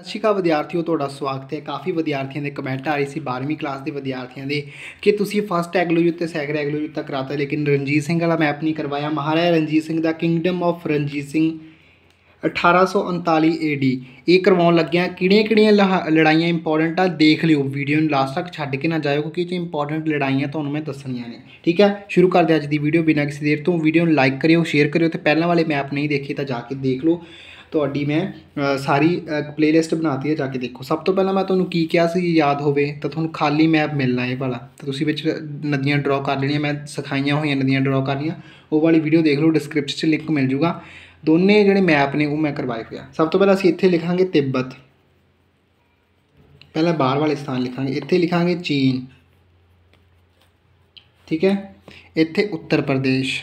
ਸਤਿ ਸ਼੍ਰੀ ਅਕਾਲ ਵਿਦਿਆਰਥੀਓ ਤੁਹਾਡਾ ਸਵਾਗਤ ਹੈ ਕਾਫੀ ਵਿਦਿਆਰਥੀਆਂ ਦੇ ਕਮੈਂਟ ਆ ਰਹੀ ਸੀ 12ਵੀਂ ਕਲਾਸ ਦੇ ਵਿਦਿਆਰਥੀਆਂ ਦੇ ਕਿ ਤੁਸੀਂ ਫਸਟ ਐਗਲੋਜੀ ਤੇ ਸੈਕੰਡ ਐਗਲੋਜੀ ਤੱਕ ਕਰਾਤਾ ਲੇਕਿਨ ਰਣਜੀਤ ਸਿੰਘ ਵਾਲਾ ਮੈਪ ਨਹੀਂ ਕਰਵਾਇਆ ਮਹਾਰਾਜਾ ਰਣਜੀਤ ਸਿੰਘ ਦਾ kingdom of Ranjit Singh 1839 AD ਇਹ ਕਰਵਾਉਣ ਲੱਗਿਆ ਕਿਹੜੀਆਂ-ਕਿਹੜੀਆਂ ਲੜਾਈਆਂ ਇੰਪੋਰਟੈਂਟ ਆ ਦੇਖ ਲਿਓ ਵੀਡੀਓ ਨੂੰ ਲਾਸਟ ਤੱਕ ਛੱਡ ਕੇ ਨਾ ਜਾਇਓ ਕਿਉਂਕਿ ਇਹ ਚ ਇੰਪੋਰਟੈਂਟ ਲੜਾਈਆਂ ਤੁਹਾਨੂੰ ਮੈਂ ਦੱਸਣੀਆਂ ਨੇ ਠੀਕ ਹੈ ਸ਼ੁਰੂ ਕਰਦੇ ਅੱਜ ਦੀ ਵੀਡੀਓ ਬਿਨਾਂ ਕਿਸੇ ਦੇਰ ਤੋਂ ਵੀਡੀਓ ਨੂੰ ਲਾਈਕ ਕਰਿਓ ਸ਼ੇਅਰ ਕਰਿਓ ਤੇ ਪਹਿਲਾਂ ਵਾਲੇ ਮੈਪ ਨਹੀਂ ਦੇਖੇ ਤਾਂ ਜਾ ਕੇ ਦੇਖ ਲਓ ਤੁਹਾਡੀ ਮੈਂ ਸਾਰੀ ਪਲੇਲਿਸਟ ਬਣਾਤੀ ਹੈ ਜਾ ਕੇ ਦੇਖੋ ਸਭ ਤੋਂ ਪਹਿਲਾਂ ਮੈਂ ਤੁਹਾਨੂੰ ਕੀ ਕਿਹਾ ਸੀ ਯਾਦ ਹੋਵੇ ਤਾਂ ਤੁਹਾਨੂੰ ਖਾਲੀ ਮੈਪ ਮਿਲਣਾ ਇਹ ਵਾਲਾ ਤਾਂ ਤੁਸੀਂ ਵਿੱਚ ਨਦੀਆਂ ਡਰਾ ਕਰ ਲੈਣੀਆਂ ਮੈਂ ਸਿਖਾਈਆਂ ਹੋਈਆਂ ਨਦੀਆਂ ਡਰਾ ਕਰਨੀਆਂ ਉਹ ਵਾਲੀ ਵੀਡੀਓ ਦੇਖ ਲਓ ਡਿਸਕ੍ਰਿਪਸ਼ਨ 'ਚ ਲਿੰਕ ਮਿਲ ਜੂਗਾ ਦੋਨੇ ਜਿਹੜੇ ਮੈਪ ਨੇ ਉਹ ਮੈਂ ਕਰਵਾਏ ਹੋਇਆ ਸਭ ਤੋਂ ਪਹਿਲਾਂ ਅਸੀਂ ਇੱਥੇ ਲਿਖਾਂਗੇ ਤਿੱਬਤ ਪਹਿਲਾਂ ਬਾਹਰ ਵਾਲੇ ਸਥਾਨ ਲਿਖਾਂਗੇ ਇੱਥੇ ਲਿਖਾਂਗੇ ਚੀਨ ਠੀਕ ਹੈ ਇੱਥੇ ਉੱਤਰ ਪ੍ਰਦੇਸ਼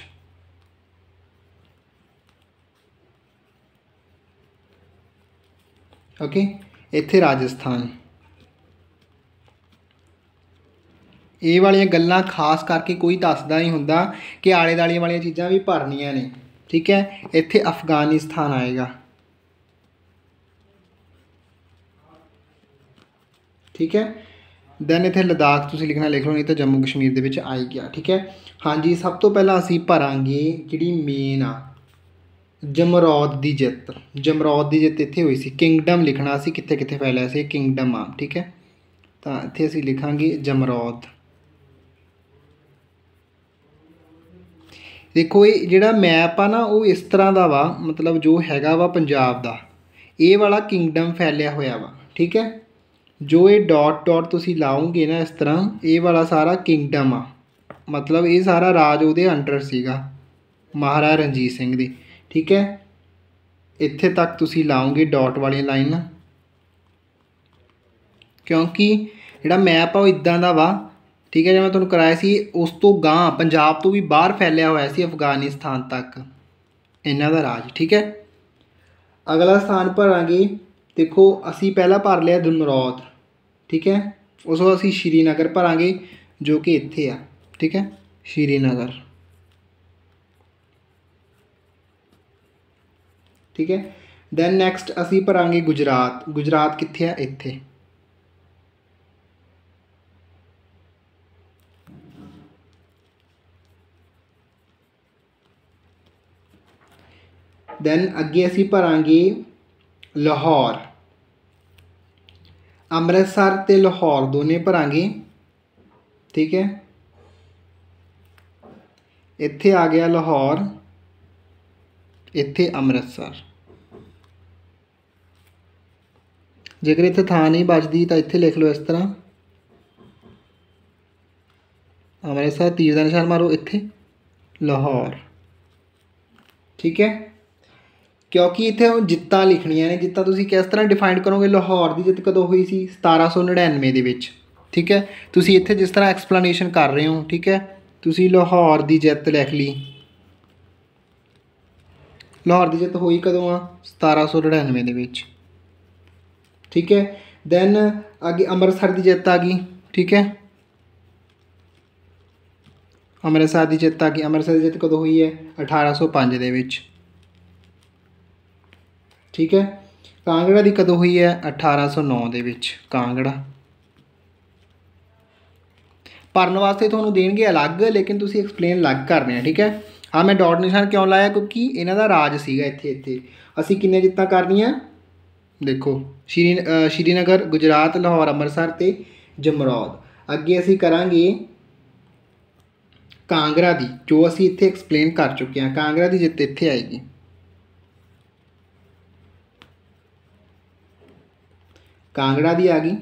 ਓਕੇ ਇੱਥੇ ਰਾਜਸਥਾਨ ਇਹ ਵਾਲੀਆਂ ਗੱਲਾਂ ਖਾਸ ਕਰਕੇ ਕੋਈ ਦੱਸਦਾ ਨਹੀਂ ਹੁੰਦਾ ਕਿ ਆਲੇ ਦਾਲੇ ਵਾਲੀਆਂ ਚੀਜ਼ਾਂ ਵੀ ਭਰਨੀਆਂ ਨੇ ਠੀਕ ਹੈ ਇੱਥੇ ਅਫਗਾਨਿਸਤਾਨ ਆਏਗਾ ਠੀਕ ਹੈ ਦੈਨ ਇੱਥੇ ਲਦਾਖ ਤੁਸੀਂ ਲਿਖਣਾ ਲਿਖ ਲਓ ਨਹੀਂ ਤਾਂ ਜੰਮੂ ਕਸ਼ਮੀਰ ਦੇ ਵਿੱਚ ਆਈ ਗਿਆ ਠੀਕ ਹੈ ਹਾਂਜੀ ਸਭ ਤੋਂ ਪਹਿਲਾਂ ਅਸੀਂ ਭਰਾਂਗੇ ਜਿਹੜੀ ਮੇਨ ਆ ਜਮਰੌਦ ਦੀ ਜਿੱਤ ਜਮਰੌਦ ਦੀ ਜਿੱਤ ਇੱਥੇ ਹੋਈ ਸੀ ਕਿੰਗਡਮ ਲਿਖਣਾ ਸੀ ਕਿੱਥੇ ਕਿੱਥੇ ਫੈਲਿਆ ਸੀ ਕਿੰਗਡਮ ਆ ਠੀਕ ਹੈ ਤਾਂ ਇੱਥੇ ਅਸੀਂ ਲਿਖਾਂਗੇ ਜਮਰੌਦ ਦੇਖੋ ਇਹ ਜਿਹੜਾ ਮੈਪ ਆ ਨਾ ਉਹ ਇਸ ਤਰ੍ਹਾਂ ਦਾ ਵਾ ਮਤਲਬ ਜੋ ਹੈਗਾ ਵਾ ਪੰਜਾਬ ਦਾ ਇਹ ਵਾਲਾ ਕਿੰਗਡਮ ਫੈਲਿਆ ਹੋਇਆ ਵਾ ਠੀਕ ਹੈ ਜੋ ਇਹ ਡਾਟ ਡਾਟ ਤੁਸੀਂ ਲਾਉਂਗੇ ਨਾ ਇਸ ਤਰ੍ਹਾਂ ਇਹ ਵਾਲਾ ਸਾਰਾ ਕਿੰਗਡਮ ਆ ਮਤਲਬ ਇਹ ਸਾਰਾ ਰਾਜ ਉਹਦੇ ਅੰਡਰ ਸੀਗਾ ਮਹਾਰਾਜਾ ਰਣਜੀਤ ਸਿੰਘ ਦੇ ਠੀਕ ਹੈ ਇੱਥੇ ਤੱਕ ਤੁਸੀਂ ਲਾਓਗੇ ਡਾਟ ਵਾਲੀ ਲਾਈਨ ਕਿਉਂਕਿ ਜਿਹੜਾ ਮੈਪ ਆ ਉਹ ਇਦਾਂ ਦਾ ਵਾ ਠੀਕ ਹੈ ਜਿਵੇਂ ਤੁਹਾਨੂੰ ਕਰਾਇਆ ਸੀ ਉਸ ਤੋਂ ਗਾਂ ਪੰਜਾਬ ਤੋਂ ਵੀ ਬਾਹਰ ਫੈਲਿਆ ਹੋਇਆ ਸੀ ਅਫਗਾਨਿਸਤਾਨ ਤੱਕ ਇਹਨਾਂ ਦਾ ਰਾਜ ਠੀਕ ਹੈ ਅਗਲਾ ਸਥਾਨ ਭਰਾਂਗੇ ਦੇਖੋ ਅਸੀਂ ਪਹਿਲਾਂ ਭਰ ਲਿਆ ਦਨਰੌਤ ਠੀਕ ਹੈ ਉਸ ਤੋਂ ਅਸੀਂ ਸ਼੍ਰੀਨਗਰ ਭਰਾਂਗੇ ਜੋ ਕਿ ਇੱਥੇ ਆ ਠੀਕ ਹੈ ਸ਼੍ਰੀਨਗਰ ठीक है दैन नैक्सट असी भर गुजरात गुजरात कितने है इतने दैन अगे असी भर लाहौर अमृतसर तो लाहौर दोनों भर ठीक है इतने आ गया लाहौर इतने अमृतसर ਜੇਕਰ ਇੱਥੇ ਥਾਂ ਨਹੀਂ ਬਚਦੀ ਤਾਂ ਇੱਥੇ ਲਿਖ ਲਓ ਇਸ ਤਰ੍ਹਾਂ ਅੰਮ੍ਰਿਤਸਰ ਤੀਰ ਦਾ ਨਿਸ਼ਾਨ ਮਾਰੋ ਇੱਥੇ ਲਾਹੌਰ ਠੀਕ ਹੈ ਕਿਉਂਕਿ ਇੱਥੇ ਹੁਣ ਜਿੱਤਾਂ ਲਿਖਣੀਆਂ ਨੇ ਜਿੱਤਾਂ ਤੁਸੀਂ ਕਿਸ ਤਰ੍ਹਾਂ ਡਿਫਾਈਨ ਕਰੋਗੇ ਲਾਹੌਰ ਦੀ ਜਿੱਤ ਕਦੋਂ ਹੋਈ ਸੀ 1799 ਦੇ ਵਿੱਚ ਠੀਕ ਹੈ ਤੁਸੀਂ ਇੱਥੇ ਜਿਸ ਤਰ੍ਹਾਂ ਐਕਸਪਲੇਨੇਸ਼ਨ ਕਰ ਰਹੇ ਹੋ ਠੀਕ ਹੈ ਤੁਸੀਂ ਲਾਹੌਰ ਦੀ ਜਿੱਤ ਲਿਖ ਲਈ ਲਾਹੌਰ ਦੀ ਜਿੱਤ ਹੋਈ ਕਦੋਂ ਆ 1799 ਦੇ ਵਿੱਚ ਠੀਕ ਹੈ ਦੈਨ ਅੱਗੇ ਅੰਮ੍ਰਿਤਸਰ ਦੀ ਜਿੱਤ ਆ ਗਈ ਠੀਕ ਹੈ ਅੰਮ੍ਰਿਤਸਰ ਦੀ ਜਿੱਤ ਆ ਗਈ ਅੰਮ੍ਰਿਤਸਰ ਦੀ ਜਿੱਤ ਕਦੋਂ ਹੋਈ ਹੈ 1805 ਦੇ ਵਿੱਚ ਠੀਕ ਹੈ ਕਾਂਗੜਾ ਦੀ ਕਦੋਂ ਹੋਈ ਹੈ 1809 ਦੇ ਵਿੱਚ ਕਾਂਗੜਾ ਪੜਨ ਵਾਸਤੇ ਤੁਹਾਨੂੰ ਦੇਣਗੇ ਅਲੱਗ ਲੇਕਿਨ ਤੁਸੀਂ ਐਕਸਪਲੇਨ ਲੱਗ ਕਰਨੇ ਆ ਠੀਕ ਹੈ ਆ ਮੈਂ ਡਾਟ ਨਿਸ਼ਾਨ ਕਿਉਂ ਲਾਇਆ ਕਿਉਂਕਿ ਇਹਨਾਂ ਦਾ ਰਾਜ ਸੀਗਾ ਇੱਥੇ ਇੱਥੇ ਅਸੀਂ ਕਿੰਨੇ ਜਿੱਤਾਂ ਕਰਨੀਆਂ ਦੇਖੋ ਸ਼੍ਰੀ ਸ਼੍ਰੀਨਗਰ ਗੁਜਰਾਤ ਲਾਹੌਰ ਅੰਮ੍ਰਿਤਸਰ ਤੇ ਜਮਰੌਦ ਅੱਗੇ ਅਸੀਂ ਕਰਾਂਗੇ ਕਾਂਗਰਾ ਦੀ ਜੋ ਅਸੀਂ ਇੱਥੇ ਐਕਸਪਲੇਨ ਕਰ ਚੁੱਕੇ ਹਾਂ ਕਾਂਗਰਾ ਦੀ ਜਿੱਤ ਇੱਥੇ ਆਏਗੀ ਕਾਂਗੜਾ ਦੀ ਆ ਗਈ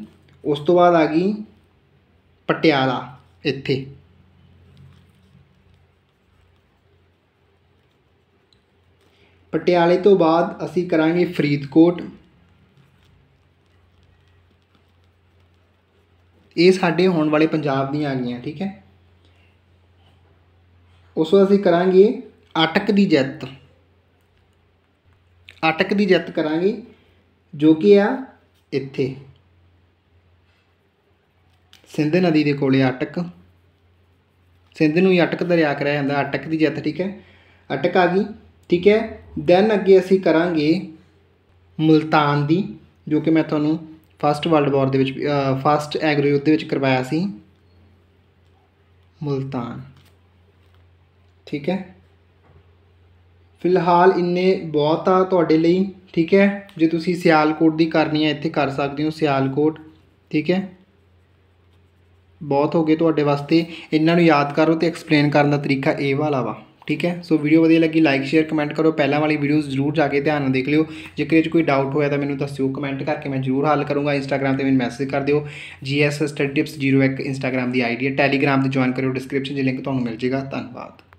ਉਸ ਤੋਂ ਬਾਅਦ ਆ ਗਈ ਪਟਿਆਲਾ ਇੱਥੇ ਪਟਿਆਲੇ ਤੋਂ ਬਾਅਦ ਅਸੀਂ ਕਰਾਂਗੇ ਫਰੀਦਕੋਟ ਇਹ ਸਾਡੇ ਹੋਣ ਵਾਲੇ ਪੰਜਾਬ ਦੀਆਂ ਆ ਗਈਆਂ ਠੀਕ ਹੈ ਉਸ ਤੋਂ ਅਸੀਂ ਕਰਾਂਗੇ ਅਟਕ ਦੀ ਜਿੱਤ ਅਟਕ ਦੀ ਜਿੱਤ ਕਰਾਂਗੇ ਜੋ ਕਿ ਆ ਇੱਥੇ ਸਿੰਧ ਨਦੀ ਦੇ ਕੋਲੇ ਅਟਕ ਸਿੰਧ ਨੂੰ ਹੀ ਅਟਕ ਦਰਿਆ ਕਰਿਆ ਜਾਂਦਾ ਅਟਕ ਦੀ ਜਿੱਤ ਠੀਕ ਹੈ ਅਟਕ ਆ ਗਈ ਠੀਕ ਹੈ ਦੈਨ ਅੱਗੇ ਅਸੀਂ ਕਰਾਂਗੇ ਮਲਤਾਨ ਦੀ ਜੋ ਕਿ ਮੈਂ ਤੁਹਾਨੂੰ ਫਸਟ ਵਰਲਡ ਵਾਰ ਦੇ ਵਿੱਚ ਫਸਟ ਐਗਰੋ ਯੁੱਧ ਦੇ ਵਿੱਚ ਕਰਵਾਇਆ ਸੀ ਮੁਲਤਾਨ ਠੀਕ ਹੈ ਫਿਲਹਾਲ ਇੰਨੇ ਬਹੁਤ ਆ ਤੁਹਾਡੇ ਲਈ ਠੀਕ ਹੈ ਜੇ ਤੁਸੀਂ ਸਿਆਲਕੋਟ ਦੀ ਕਰਨੀ ਹੈ ਇੱਥੇ ਕਰ ਸਕਦੇ ਹੋ ਸਿਆਲਕੋਟ ਠੀਕ ਹੈ ਬਹੁਤ ਹੋ ਗਏ ਤੁਹਾਡੇ ਵਾਸਤੇ ਇਹਨਾਂ ਨੂੰ ਯਾਦ ਕਰੋ ਤੇ ਐਕਸਪਲੇਨ ਕਰਨ ਦਾ ਤਰੀਕਾ ਇਹ ਵਾਲਾ ਵਾ ਠੀਕ ਹੈ ਸੋ ਵੀਡੀਓ ਵਧੀਆ ਲੱਗੀ ਲਾਈਕ ਸ਼ੇਅਰ ਕਮੈਂਟ ਕਰੋ ਪਹਿਲਾਂ ਵਾਲੀ ਵੀਡੀਓਜ਼ ਜ਼ਰੂਰ ਜਾ ਕੇ ਧਿਆਨ ਨਾਲ ਦੇਖ ਲਿਓ ਜੇਕਰ ਇਹ ਕੋਈ ਡਾਊਟ ਹੋਇਆ ਤਾਂ ਮੈਨੂੰ ਦੱਸਿਓ ਕਮੈਂਟ ਕਰਕੇ ਮੈਂ ਜ਼ਰੂਰ ਹੱਲ ਕਰੂੰਗਾ ਇੰਸਟਾਗ੍ਰam ਤੇ ਮੈਨੂੰ ਮੈਸੇਜ ਕਰ ਦਿਓ ਜੀਐਸ ਸਟੱਡੀ ਟਿਪਸ 01 ਇੰਸਟਾਗ੍ਰam ਦੀ ਆਈਡੀ ਹੈ ਟੈਲੀਗ੍ਰam ਤੇ ਜੁਆਇਨ ਕਰਿਓ ਡਿਸਕ੍ਰਿਪਸ਼ਨ 'ਚ ਲਿੰਕ ਤੁਹਾਨੂੰ ਮਿਲ ਜੇਗਾ ਧੰਨਵਾਦ